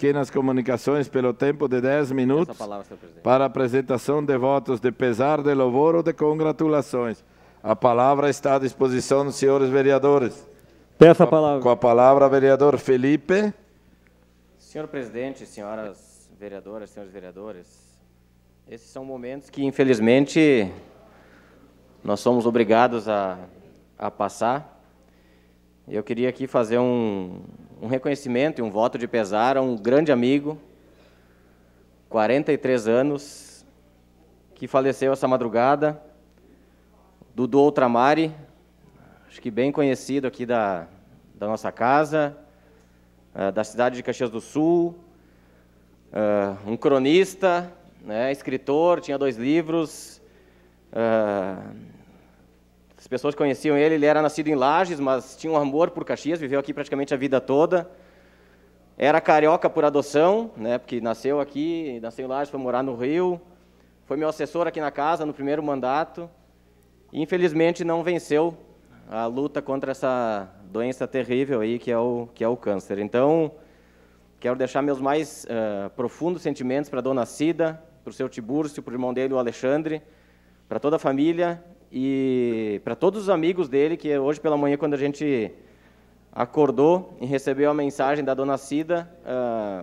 pequenas nas comunicações pelo tempo de 10 minutos palavra, para apresentação de votos de pesar, de louvor ou de congratulações. A palavra está à disposição dos senhores vereadores. Peça a palavra. Com a palavra, vereador Felipe. Senhor presidente, senhoras vereadoras, senhores vereadores, esses são momentos que, infelizmente, nós somos obrigados a, a passar. Eu queria aqui fazer um, reconhecimento e um voto de pesar a um grande amigo, 43 anos, que faleceu essa madrugada, Dudu Outramari, acho que bem conhecido aqui da, da nossa casa, eh, da cidade de Caxias do Sul, eh, um cronista, né, escritor, tinha dois livros, eh, pessoas conheciam ele, ele era nascido em Lages, mas tinha um amor por Caxias, viveu aqui praticamente a vida toda. Era carioca por adoção, né, porque nasceu aqui, nasceu em Lages, foi morar no Rio. Foi meu assessor aqui na casa no primeiro mandato. E, infelizmente não venceu a luta contra essa doença terrível aí que é o que é o câncer. Então, quero deixar meus mais uh, profundos sentimentos para a dona Cida, para o seu Tibúrcio, para o irmão dele, o Alexandre, para toda a família e para todos os amigos dele que hoje pela manhã quando a gente acordou e recebeu a mensagem da dona Cida,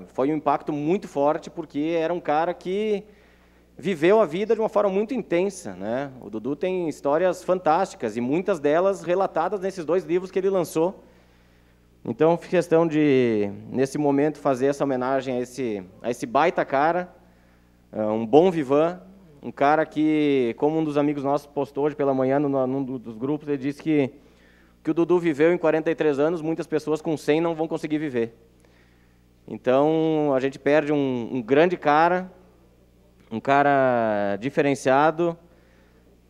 uh, foi um impacto muito forte porque era um cara que viveu a vida de uma forma muito intensa, né? O Dudu tem histórias fantásticas e muitas delas relatadas nesses dois livros que ele lançou. Então, fiz questão de nesse momento fazer essa homenagem a esse a esse baita cara, uh, um bom vivan um cara que, como um dos amigos nossos postou hoje pela manhã no, num dos grupos, ele disse que que o Dudu viveu em 43 anos, muitas pessoas com 100 não vão conseguir viver. Então, a gente perde um, um grande cara, um cara diferenciado.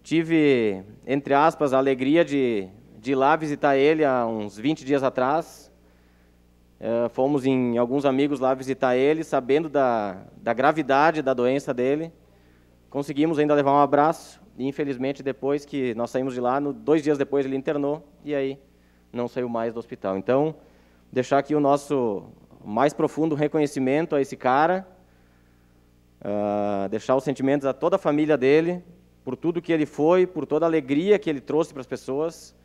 Tive, entre aspas, a alegria de, de ir lá visitar ele há uns 20 dias atrás. É, fomos em alguns amigos lá visitar ele, sabendo da, da gravidade da doença dele. Conseguimos ainda levar um abraço, e infelizmente depois que nós saímos de lá, no, dois dias depois ele internou, e aí não saiu mais do hospital. Então, deixar aqui o nosso mais profundo reconhecimento a esse cara, uh, deixar os sentimentos a toda a família dele, por tudo que ele foi, por toda a alegria que ele trouxe para as pessoas.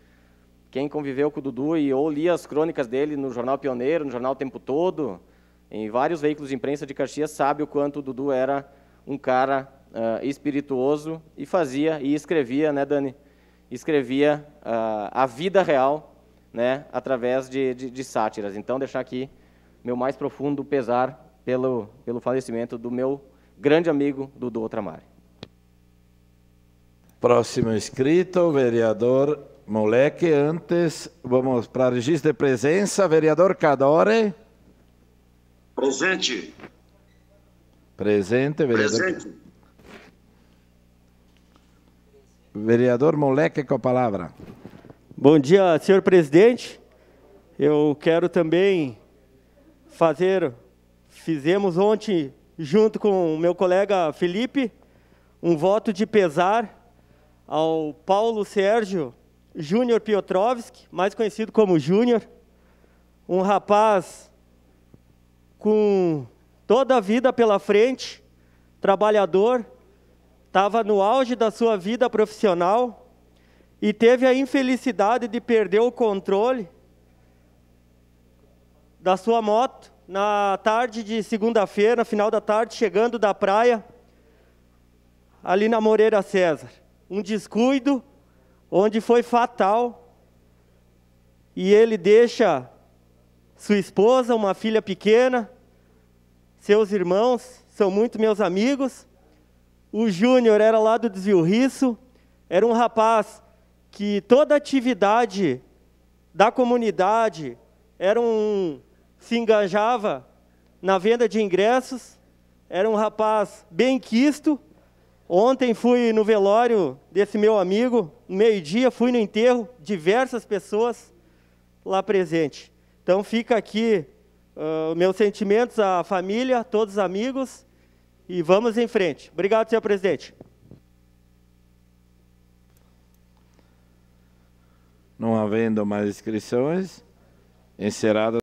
Quem conviveu com o Dudu e ou lia as crônicas dele no Jornal Pioneiro, no Jornal o Tempo Todo, em vários veículos de imprensa de Caxias, sabe o quanto o Dudu era um cara uh, espirituoso e fazia e escrevia, né, Dani? Escrevia uh, a vida real, né, através de, de, de, sátiras. Então, deixar aqui meu mais profundo pesar pelo, pelo falecimento do meu grande amigo Dudu Outramari. Próximo inscrito, vereador Moleque. Antes, vamos para registro de presença, vereador Cadore. Presente. Presente, vereador. Presente. Vereador Moleque com a palavra. Bom dia, senhor presidente. Eu quero também fazer, fizemos ontem, junto com o meu colega Felipe, um voto de pesar ao Paulo Sérgio Júnior Piotrowski, mais conhecido como Júnior, um rapaz com toda a vida pela frente, trabalhador, estava no auge da sua vida profissional e teve a infelicidade de perder o controle da sua moto na tarde de segunda-feira, final da tarde, chegando da praia, ali na Moreira César. Um descuido onde foi fatal e ele deixa sua esposa, uma filha pequena, seus irmãos, são muito meus amigos o Júnior era lá do Desvio Risso, era um rapaz que toda atividade da comunidade era um se engajava na venda de ingressos, era um rapaz bem quisto. Ontem fui no velório desse meu amigo, meio-dia fui no enterro, diversas pessoas lá presentes. Então fica aqui uh, meus sentimentos à família, todos os amigos e vamos em frente. Obrigado, senhor presidente. Não havendo mais inscrições, encerrada.